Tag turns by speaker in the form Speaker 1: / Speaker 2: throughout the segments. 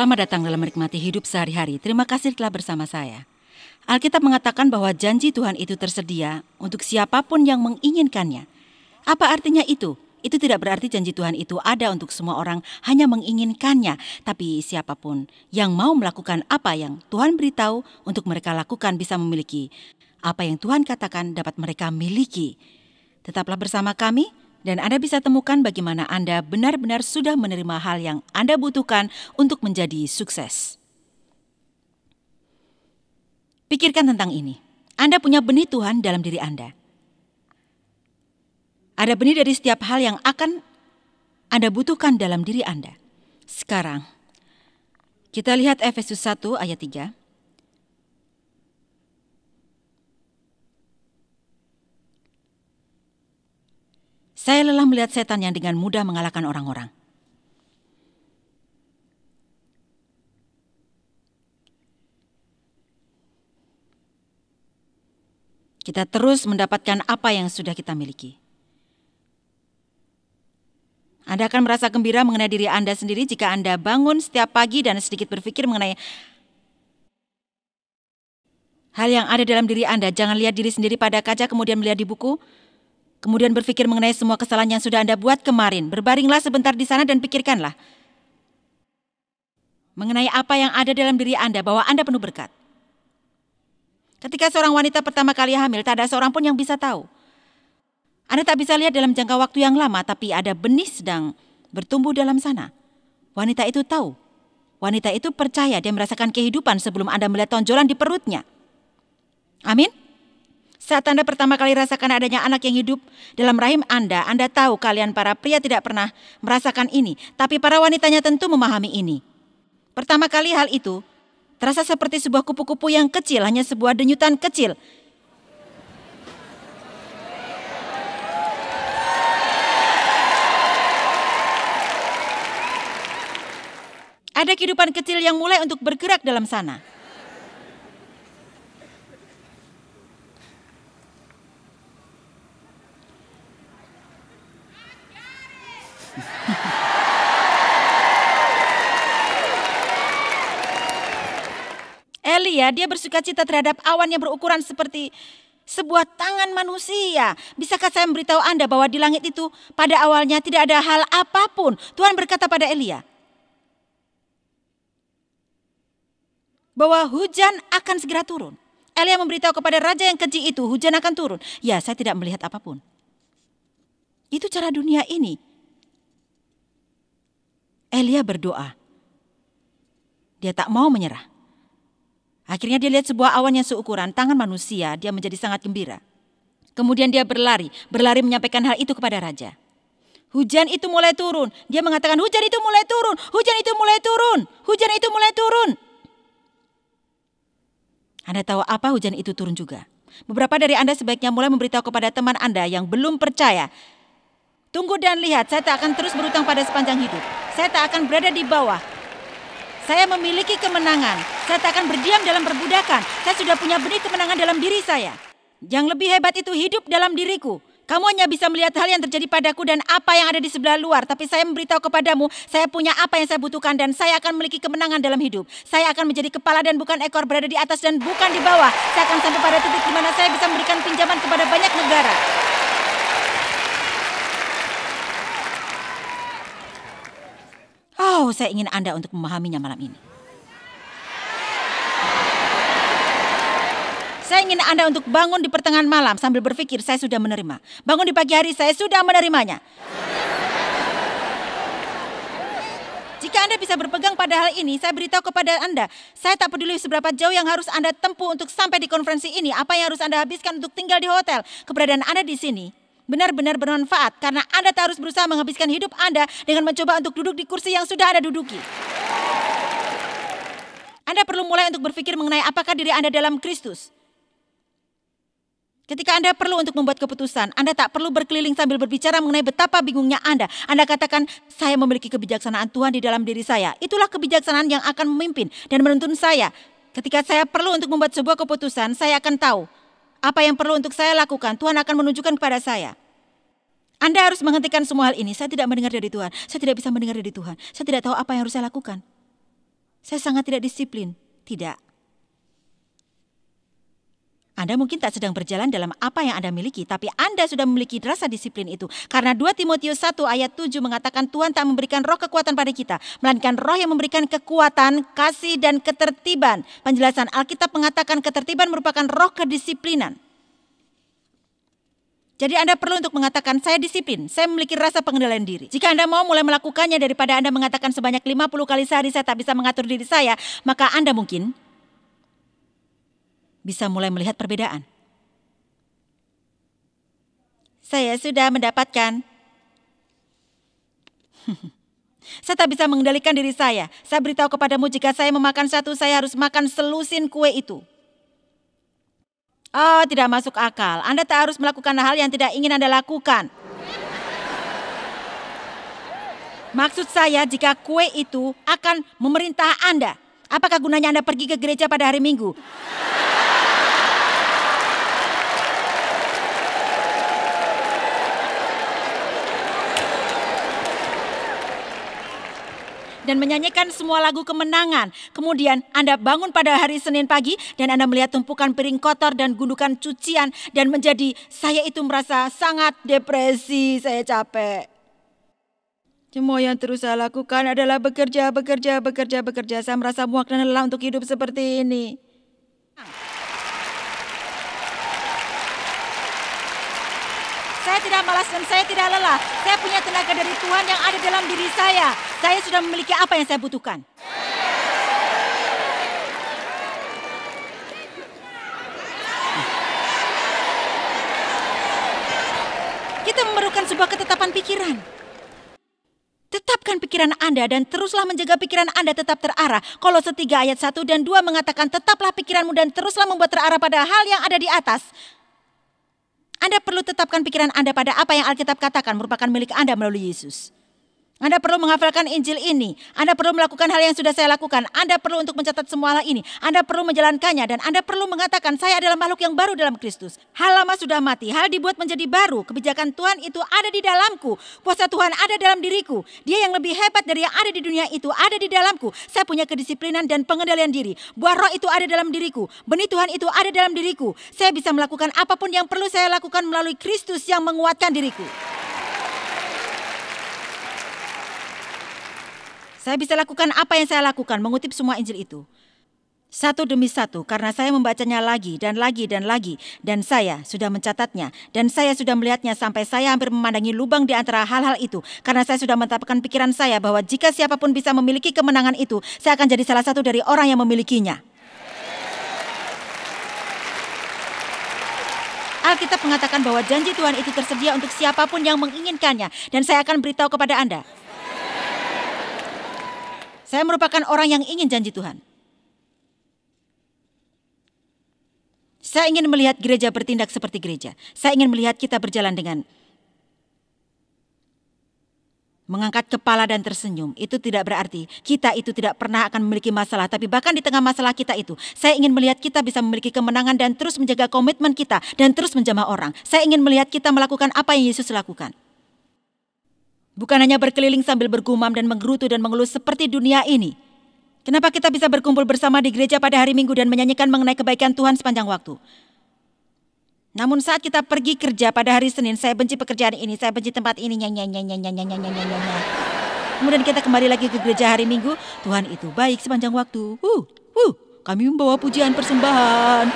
Speaker 1: Selamat datang dalam menikmati hidup sehari-hari. Terima kasih telah bersama saya. Alkitab mengatakan bahwa janji Tuhan itu tersedia untuk siapapun yang menginginkannya. Apa artinya itu? Itu tidak berarti janji Tuhan itu ada untuk semua orang hanya menginginkannya, tapi siapapun yang mau melakukan apa yang Tuhan beritahu untuk mereka lakukan bisa memiliki apa yang Tuhan katakan dapat mereka miliki. Tetaplah bersama kami dan Anda bisa temukan bagaimana Anda benar-benar sudah menerima hal yang Anda butuhkan untuk menjadi sukses. Pikirkan tentang ini. Anda punya benih Tuhan dalam diri Anda. Ada benih dari setiap hal yang akan Anda butuhkan dalam diri Anda. Sekarang, kita lihat Efesus 1 ayat 3. Saya lelah melihat setan yang dengan mudah mengalahkan orang-orang. Kita terus mendapatkan apa yang sudah kita miliki. Anda akan merasa gembira mengenai diri Anda sendiri jika Anda bangun setiap pagi dan sedikit berpikir mengenai hal yang ada dalam diri Anda. Jangan lihat diri sendiri pada kaca kemudian melihat di buku, Kemudian berpikir mengenai semua kesalahan yang sudah Anda buat kemarin. Berbaringlah sebentar di sana dan pikirkanlah. Mengenai apa yang ada dalam diri Anda, bahwa Anda penuh berkat. Ketika seorang wanita pertama kali hamil, tak ada seorang pun yang bisa tahu. Anda tak bisa lihat dalam jangka waktu yang lama, tapi ada benih sedang bertumbuh dalam sana. Wanita itu tahu. Wanita itu percaya dia merasakan kehidupan sebelum Anda melihat tonjolan di perutnya. Amin. Saat Anda pertama kali rasakan adanya anak yang hidup dalam rahim Anda, Anda tahu kalian para pria tidak pernah merasakan ini, tapi para wanitanya tentu memahami ini. Pertama kali hal itu terasa seperti sebuah kupu-kupu yang kecil, hanya sebuah denyutan kecil. Ada kehidupan kecil yang mulai untuk bergerak dalam sana. Dia bersuka cita terhadap awan yang berukuran seperti sebuah tangan manusia. Bisakah saya memberitahu Anda bahwa di langit itu pada awalnya tidak ada hal apapun. Tuhan berkata pada Elia, bahwa hujan akan segera turun. Elia memberitahu kepada raja yang keji itu, hujan akan turun. Ya, saya tidak melihat apapun. Itu cara dunia ini. Elia berdoa. Dia tak mau menyerah. Akhirnya dia lihat sebuah awan yang seukuran tangan manusia, dia menjadi sangat gembira. Kemudian dia berlari, berlari menyampaikan hal itu kepada raja. Hujan itu mulai turun. Dia mengatakan hujan itu mulai turun, hujan itu mulai turun, hujan itu mulai turun. Anda tahu apa hujan itu turun juga? Beberapa dari Anda sebaiknya mulai memberitahu kepada teman Anda yang belum percaya. Tunggu dan lihat, saya tak akan terus berutang pada sepanjang hidup. Saya tak akan berada di bawah. Saya memiliki kemenangan. Saya tak akan berdiam dalam perbudakan. Saya sudah punya benih kemenangan dalam diri saya. Yang lebih hebat itu hidup dalam diriku. Kamu hanya bisa melihat hal yang terjadi padaku dan apa yang ada di sebelah luar. Tapi saya memberitahu kepadamu, saya punya apa yang saya butuhkan dan saya akan memiliki kemenangan dalam hidup. Saya akan menjadi kepala dan bukan ekor, berada di atas dan bukan di bawah. Saya akan sampai pada titik di mana saya bisa memberikan pinjaman kepada banyak negara. Oh, saya ingin Anda untuk memahaminya malam ini. Saya ingin Anda untuk bangun di pertengahan malam sambil berpikir saya sudah menerima. Bangun di pagi hari saya sudah menerimanya. Jika Anda bisa berpegang pada hal ini, saya beritahu kepada Anda, saya tak peduli seberapa jauh yang harus Anda tempuh untuk sampai di konferensi ini, apa yang harus Anda habiskan untuk tinggal di hotel, keberadaan Anda di sini benar-benar bermanfaat karena Anda harus berusaha menghabiskan hidup Anda dengan mencoba untuk duduk di kursi yang sudah Anda duduki. Anda perlu mulai untuk berpikir mengenai apakah diri Anda dalam Kristus. Ketika Anda perlu untuk membuat keputusan, Anda tak perlu berkeliling sambil berbicara mengenai betapa bingungnya Anda. Anda katakan, saya memiliki kebijaksanaan Tuhan di dalam diri saya. Itulah kebijaksanaan yang akan memimpin dan menuntun saya. Ketika saya perlu untuk membuat sebuah keputusan, saya akan tahu apa yang perlu untuk saya lakukan, Tuhan akan menunjukkan kepada saya. Anda harus menghentikan semua hal ini. Saya tidak mendengar dari Tuhan. Saya tidak bisa mendengar dari Tuhan. Saya tidak tahu apa yang harus saya lakukan. Saya sangat tidak disiplin. Tidak, anda mungkin tak sedang berjalan dalam apa yang Anda miliki, tapi Anda sudah memiliki rasa disiplin itu. Karena 2 Timotius 1 ayat 7 mengatakan Tuhan tak memberikan roh kekuatan pada kita, melainkan roh yang memberikan kekuatan, kasih, dan ketertiban. Penjelasan Alkitab mengatakan ketertiban merupakan roh kedisiplinan. Jadi Anda perlu untuk mengatakan, saya disiplin, saya memiliki rasa pengendalian diri. Jika Anda mau mulai melakukannya daripada Anda mengatakan sebanyak 50 kali sehari saya tak bisa mengatur diri saya, maka Anda mungkin bisa mulai melihat perbedaan. Saya sudah mendapatkan. saya tak bisa mengendalikan diri saya. Saya beritahu kepadamu jika saya memakan satu, saya harus makan selusin kue itu. Oh, tidak masuk akal. Anda tak harus melakukan hal yang tidak ingin Anda lakukan. Maksud saya, jika kue itu akan memerintah Anda, apakah gunanya Anda pergi ke gereja pada hari Minggu? dan menyanyikan semua lagu kemenangan. Kemudian Anda bangun pada hari Senin pagi dan Anda melihat tumpukan piring kotor dan gundukan cucian dan menjadi saya itu merasa sangat depresi, saya capek. Semua yang terus saya lakukan adalah bekerja, bekerja, bekerja, bekerja. Saya merasa muak dan lelah untuk hidup seperti ini. Saya tidak malas dan saya tidak lelah. Saya punya tenaga dari Tuhan yang ada dalam diri saya. Saya sudah memiliki apa yang saya butuhkan. Kita memerlukan sebuah ketetapan pikiran. Tetapkan pikiran Anda dan teruslah menjaga pikiran Anda tetap terarah. Kalau setiga ayat satu dan dua mengatakan tetaplah pikiranmu dan teruslah membuat terarah pada hal yang ada di atas. Anda perlu tetapkan pikiran Anda pada apa yang Alkitab katakan merupakan milik Anda melalui Yesus. Anda perlu menghafalkan Injil ini. Anda perlu melakukan hal yang sudah saya lakukan. Anda perlu untuk mencatat semua hal ini. Anda perlu menjalankannya dan Anda perlu mengatakan saya adalah makhluk yang baru dalam Kristus. Hal lama sudah mati, hal dibuat menjadi baru. Kebijakan Tuhan itu ada di dalamku. Kuasa Tuhan ada dalam diriku. Dia yang lebih hebat dari yang ada di dunia itu ada di dalamku. Saya punya kedisiplinan dan pengendalian diri. Buah roh itu ada dalam diriku. Benih Tuhan itu ada dalam diriku. Saya bisa melakukan apapun yang perlu saya lakukan melalui Kristus yang menguatkan diriku. Saya bisa lakukan apa yang saya lakukan, mengutip semua Injil itu. Satu demi satu, karena saya membacanya lagi dan lagi dan lagi, dan saya sudah mencatatnya, dan saya sudah melihatnya sampai saya hampir memandangi lubang di antara hal-hal itu, karena saya sudah menetapkan pikiran saya bahwa jika siapapun bisa memiliki kemenangan itu, saya akan jadi salah satu dari orang yang memilikinya. Alkitab mengatakan bahwa janji Tuhan itu tersedia untuk siapapun yang menginginkannya, dan saya akan beritahu kepada Anda. Saya merupakan orang yang ingin janji Tuhan. Saya ingin melihat gereja bertindak seperti gereja. Saya ingin melihat kita berjalan dengan mengangkat kepala dan tersenyum. Itu tidak berarti kita itu tidak pernah akan memiliki masalah, tapi bahkan di tengah masalah kita itu, saya ingin melihat kita bisa memiliki kemenangan dan terus menjaga komitmen kita dan terus menjamah orang. Saya ingin melihat kita melakukan apa yang Yesus lakukan. Bukan hanya berkeliling sambil bergumam dan menggerutu dan mengeluh seperti dunia ini. Kenapa kita bisa berkumpul bersama di gereja pada hari Minggu dan menyanyikan mengenai kebaikan Tuhan sepanjang waktu? Namun saat kita pergi kerja pada hari Senin, saya benci pekerjaan ini, saya benci tempat ini, nyanyi, nyanyi, nyanyi, nyanyi, nyanyi, nyanyi. Kemudian kita kembali lagi ke gereja hari Minggu, Tuhan itu baik sepanjang waktu. kami membawa pujian persembahan.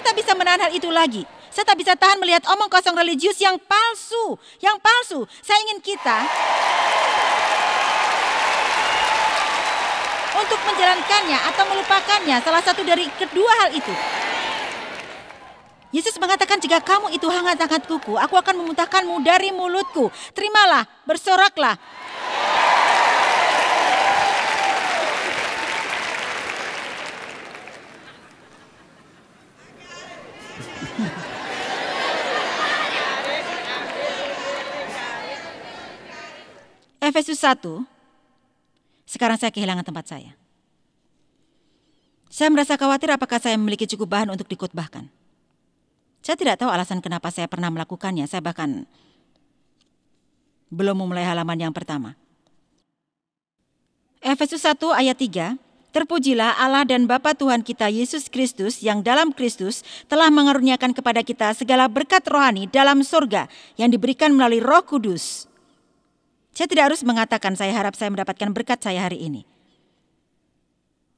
Speaker 1: Saya tak bisa menahan hal itu lagi. Saya tak bisa tahan melihat omong kosong religius yang palsu, yang palsu. Saya ingin kita untuk menjalankannya atau melupakannya, salah satu dari kedua hal itu. Yesus mengatakan jika kamu itu hangat-hangat kuku, aku akan memuntahkanmu dari mulutku. Terimalah, bersoraklah. Efesus 1, sekarang saya kehilangan tempat saya. Saya merasa khawatir apakah saya memiliki cukup bahan untuk dikutbahkan. Saya tidak tahu alasan kenapa saya pernah melakukannya. Saya bahkan belum memulai halaman yang pertama. Efesus 1 ayat 3 Terpujilah Allah dan Bapa Tuhan kita Yesus Kristus yang dalam Kristus telah mengaruniakan kepada kita segala berkat rohani dalam surga yang diberikan melalui roh kudus. Saya tidak harus mengatakan saya harap saya mendapatkan berkat saya hari ini.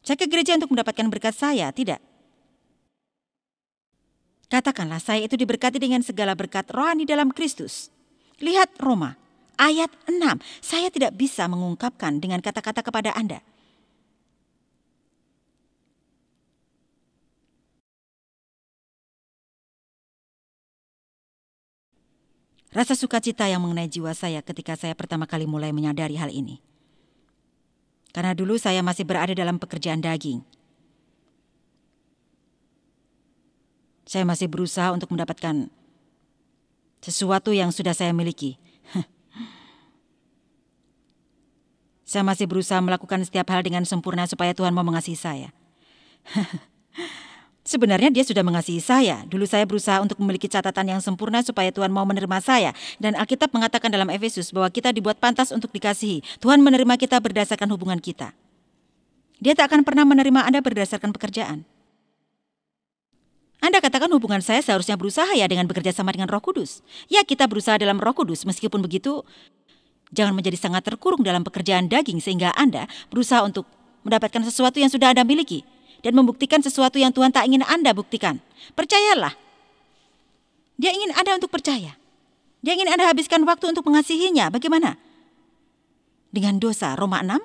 Speaker 1: Saya ke gereja untuk mendapatkan berkat saya, tidak. Katakanlah saya itu diberkati dengan segala berkat rohani dalam Kristus. Lihat Roma, ayat 6. Saya tidak bisa mengungkapkan dengan kata-kata kepada Anda. Rasa sukacita yang mengenai jiwa saya ketika saya pertama kali mulai menyadari hal ini. Karena dulu saya masih berada dalam pekerjaan daging. Saya masih berusaha untuk mendapatkan sesuatu yang sudah saya miliki. saya masih berusaha melakukan setiap hal dengan sempurna supaya Tuhan mau mengasihi saya. Sebenarnya dia sudah mengasihi saya. Dulu saya berusaha untuk memiliki catatan yang sempurna supaya Tuhan mau menerima saya. Dan Alkitab mengatakan dalam Efesus bahwa kita dibuat pantas untuk dikasihi. Tuhan menerima kita berdasarkan hubungan kita. Dia tak akan pernah menerima Anda berdasarkan pekerjaan. Anda katakan hubungan saya seharusnya berusaha ya dengan bekerja sama dengan Roh Kudus. Ya, kita berusaha dalam Roh Kudus meskipun begitu jangan menjadi sangat terkurung dalam pekerjaan daging sehingga Anda berusaha untuk mendapatkan sesuatu yang sudah Anda miliki dan membuktikan sesuatu yang Tuhan tak ingin Anda buktikan. Percayalah. Dia ingin Anda untuk percaya. Dia ingin Anda habiskan waktu untuk mengasihinya. Bagaimana? Dengan dosa, Roma 6?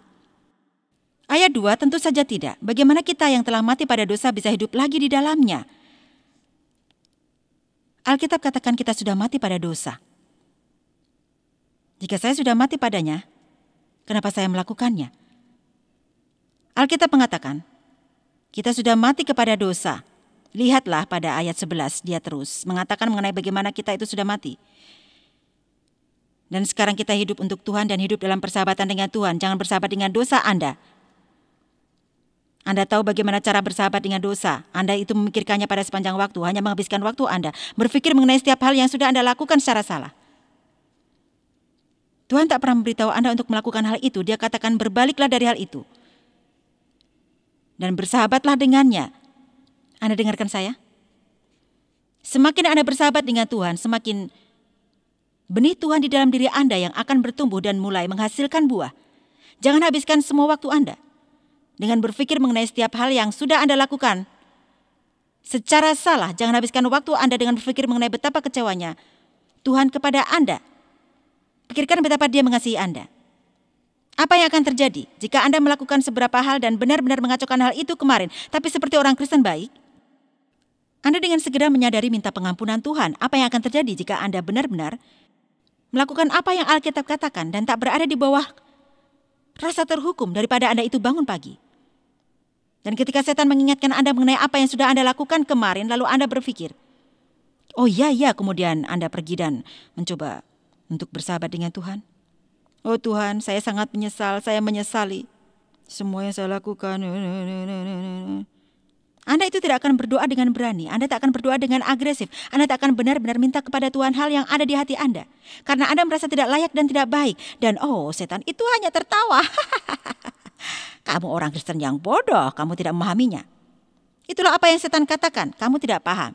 Speaker 1: Ayat 2 tentu saja tidak. Bagaimana kita yang telah mati pada dosa bisa hidup lagi di dalamnya? Alkitab katakan kita sudah mati pada dosa. Jika saya sudah mati padanya, kenapa saya melakukannya? Alkitab mengatakan, kita sudah mati kepada dosa. Lihatlah pada ayat 11 dia terus mengatakan mengenai bagaimana kita itu sudah mati. Dan sekarang kita hidup untuk Tuhan dan hidup dalam persahabatan dengan Tuhan. Jangan bersahabat dengan dosa Anda. Anda tahu bagaimana cara bersahabat dengan dosa. Anda itu memikirkannya pada sepanjang waktu, hanya menghabiskan waktu Anda. Berpikir mengenai setiap hal yang sudah Anda lakukan secara salah. Tuhan tak pernah memberitahu Anda untuk melakukan hal itu. Dia katakan berbaliklah dari hal itu dan bersahabatlah dengannya. Anda dengarkan saya? Semakin Anda bersahabat dengan Tuhan, semakin benih Tuhan di dalam diri Anda yang akan bertumbuh dan mulai menghasilkan buah. Jangan habiskan semua waktu Anda dengan berpikir mengenai setiap hal yang sudah Anda lakukan. Secara salah, jangan habiskan waktu Anda dengan berpikir mengenai betapa kecewanya Tuhan kepada Anda. Pikirkan betapa Dia mengasihi Anda. Apa yang akan terjadi jika Anda melakukan seberapa hal dan benar-benar mengacaukan hal itu kemarin, tapi seperti orang Kristen baik? Anda dengan segera menyadari minta pengampunan Tuhan. Apa yang akan terjadi jika Anda benar-benar melakukan apa yang Alkitab katakan dan tak berada di bawah rasa terhukum daripada Anda itu bangun pagi? Dan ketika setan mengingatkan Anda mengenai apa yang sudah Anda lakukan kemarin, lalu Anda berpikir, "Oh iya, iya," kemudian Anda pergi dan mencoba untuk bersahabat dengan Tuhan. Oh Tuhan, saya sangat menyesal, saya menyesali semua yang saya lakukan. Anda itu tidak akan berdoa dengan berani, Anda tak akan berdoa dengan agresif, Anda tak akan benar-benar minta kepada Tuhan hal yang ada di hati Anda. Karena Anda merasa tidak layak dan tidak baik. Dan oh, setan itu hanya tertawa. kamu orang Kristen yang bodoh, kamu tidak memahaminya. Itulah apa yang setan katakan, kamu tidak paham.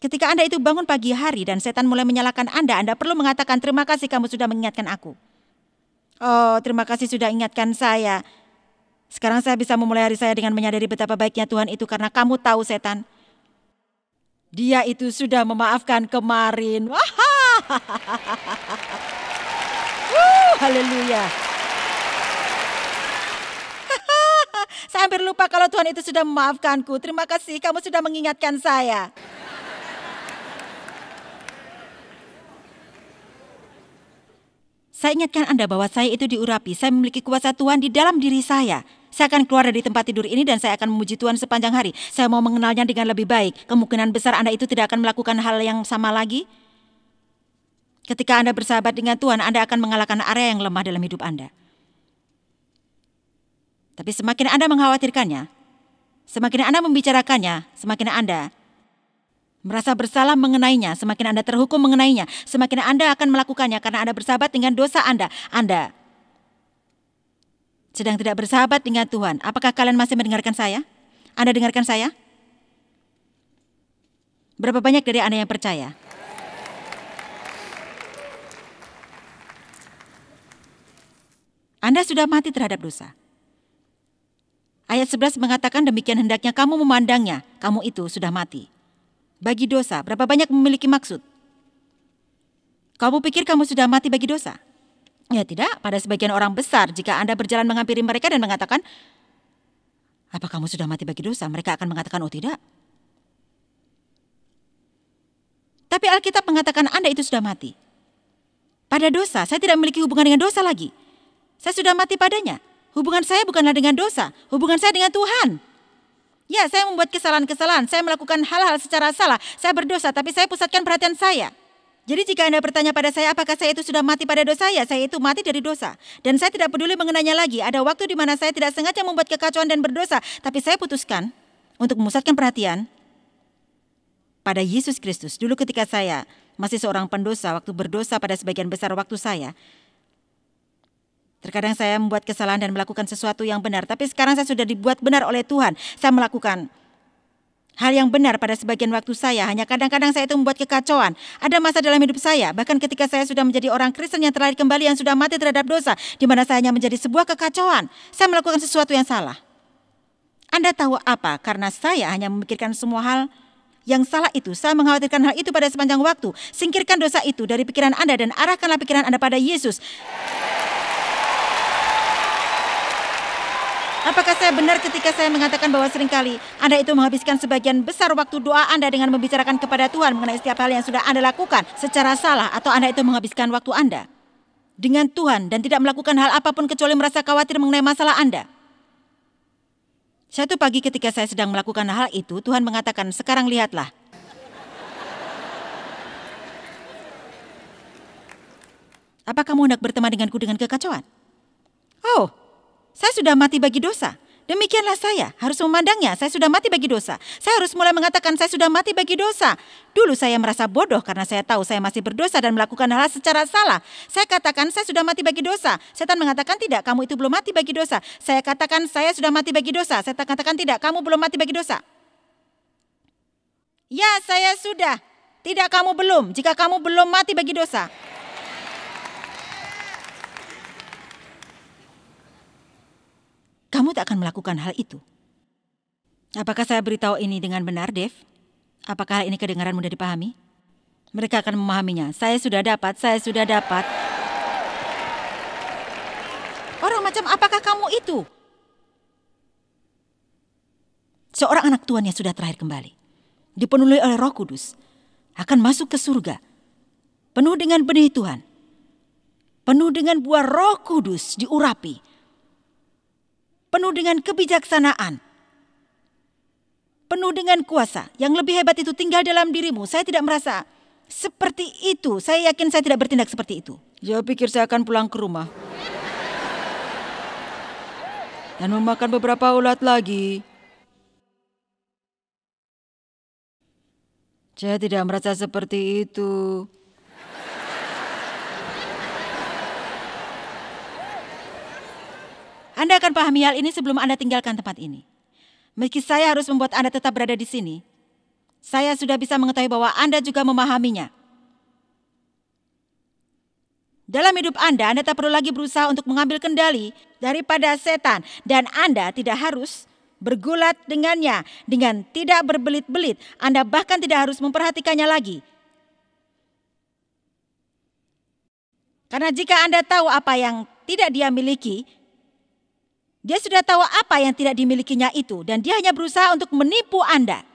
Speaker 1: Ketika Anda itu bangun pagi hari dan setan mulai menyalahkan Anda, Anda perlu mengatakan terima kasih kamu sudah mengingatkan aku. Oh, terima kasih sudah ingatkan saya. Sekarang saya bisa memulai hari saya dengan menyadari betapa baiknya Tuhan itu karena kamu tahu setan. Dia itu sudah memaafkan kemarin. uh, haleluya. saya hampir lupa kalau Tuhan itu sudah memaafkanku. Terima kasih kamu sudah mengingatkan saya. Saya ingatkan Anda bahwa saya itu diurapi, saya memiliki kuasa Tuhan di dalam diri saya. Saya akan keluar dari tempat tidur ini dan saya akan memuji Tuhan sepanjang hari. Saya mau mengenalnya dengan lebih baik. Kemungkinan besar Anda itu tidak akan melakukan hal yang sama lagi. Ketika Anda bersahabat dengan Tuhan, Anda akan mengalahkan area yang lemah dalam hidup Anda. Tapi semakin Anda mengkhawatirkannya, semakin Anda membicarakannya, semakin Anda merasa bersalah mengenainya, semakin Anda terhukum mengenainya, semakin Anda akan melakukannya karena Anda bersahabat dengan dosa Anda. Anda sedang tidak bersahabat dengan Tuhan. Apakah kalian masih mendengarkan saya? Anda dengarkan saya? Berapa banyak dari Anda yang percaya? Anda sudah mati terhadap dosa. Ayat 11 mengatakan demikian hendaknya kamu memandangnya, kamu itu sudah mati bagi dosa, berapa banyak memiliki maksud? Kamu pikir kamu sudah mati bagi dosa? Ya tidak, pada sebagian orang besar jika Anda berjalan menghampiri mereka dan mengatakan, apa kamu sudah mati bagi dosa? Mereka akan mengatakan, oh tidak. Tapi Alkitab mengatakan Anda itu sudah mati. Pada dosa, saya tidak memiliki hubungan dengan dosa lagi. Saya sudah mati padanya. Hubungan saya bukanlah dengan dosa, hubungan saya dengan Tuhan. Ya, saya membuat kesalahan-kesalahan, saya melakukan hal-hal secara salah, saya berdosa, tapi saya pusatkan perhatian saya. Jadi jika Anda bertanya pada saya apakah saya itu sudah mati pada dosa ya, saya itu mati dari dosa. Dan saya tidak peduli mengenanya lagi. Ada waktu di mana saya tidak sengaja membuat kekacauan dan berdosa, tapi saya putuskan untuk memusatkan perhatian pada Yesus Kristus. Dulu ketika saya masih seorang pendosa, waktu berdosa pada sebagian besar waktu saya, Terkadang saya membuat kesalahan dan melakukan sesuatu yang benar, tapi sekarang saya sudah dibuat benar oleh Tuhan. Saya melakukan hal yang benar pada sebagian waktu saya, hanya kadang-kadang saya itu membuat kekacauan. Ada masa dalam hidup saya, bahkan ketika saya sudah menjadi orang Kristen yang terlahir kembali, yang sudah mati terhadap dosa, di mana saya hanya menjadi sebuah kekacauan. Saya melakukan sesuatu yang salah. Anda tahu apa? Karena saya hanya memikirkan semua hal yang salah itu. Saya mengkhawatirkan hal itu pada sepanjang waktu. Singkirkan dosa itu dari pikiran Anda dan arahkanlah pikiran Anda pada Yesus. Apakah saya benar ketika saya mengatakan bahwa seringkali Anda itu menghabiskan sebagian besar waktu doa Anda dengan membicarakan kepada Tuhan mengenai setiap hal yang sudah Anda lakukan secara salah atau Anda itu menghabiskan waktu Anda dengan Tuhan dan tidak melakukan hal apapun kecuali merasa khawatir mengenai masalah Anda? Satu pagi ketika saya sedang melakukan hal itu, Tuhan mengatakan, sekarang lihatlah. Apa kamu hendak berteman denganku dengan kekacauan? Oh, saya sudah mati bagi dosa. Demikianlah saya harus memandangnya. Saya sudah mati bagi dosa. Saya harus mulai mengatakan saya sudah mati bagi dosa. Dulu saya merasa bodoh karena saya tahu saya masih berdosa dan melakukan hal secara salah. Saya katakan saya sudah mati bagi dosa. Setan mengatakan tidak, kamu itu belum mati bagi dosa. Saya katakan saya sudah mati bagi dosa. Setan katakan tidak, kamu belum mati bagi dosa. Ya, saya sudah. Tidak, kamu belum. Jika kamu belum mati bagi dosa. kamu tak akan melakukan hal itu. Apakah saya beritahu ini dengan benar, Dev? Apakah hal ini kedengaran mudah dipahami? Mereka akan memahaminya. Saya sudah dapat, saya sudah dapat. Orang macam apakah kamu itu? Seorang anak Tuhan yang sudah terakhir kembali. Dipenuhi oleh roh kudus. Akan masuk ke surga. Penuh dengan benih Tuhan. Penuh dengan buah roh kudus diurapi penuh dengan kebijaksanaan, penuh dengan kuasa. Yang lebih hebat itu tinggal dalam dirimu. Saya tidak merasa seperti itu. Saya yakin saya tidak bertindak seperti itu. Ya, pikir saya akan pulang ke rumah. Dan memakan beberapa ulat lagi. Saya tidak merasa seperti itu. Anda akan pahami hal ini sebelum Anda tinggalkan tempat ini. Meski saya harus membuat Anda tetap berada di sini, saya sudah bisa mengetahui bahwa Anda juga memahaminya. Dalam hidup Anda, Anda tak perlu lagi berusaha untuk mengambil kendali daripada setan dan Anda tidak harus bergulat dengannya dengan tidak berbelit-belit. Anda bahkan tidak harus memperhatikannya lagi. Karena jika Anda tahu apa yang tidak dia miliki, dia sudah tahu apa yang tidak dimilikinya itu dan dia hanya berusaha untuk menipu Anda.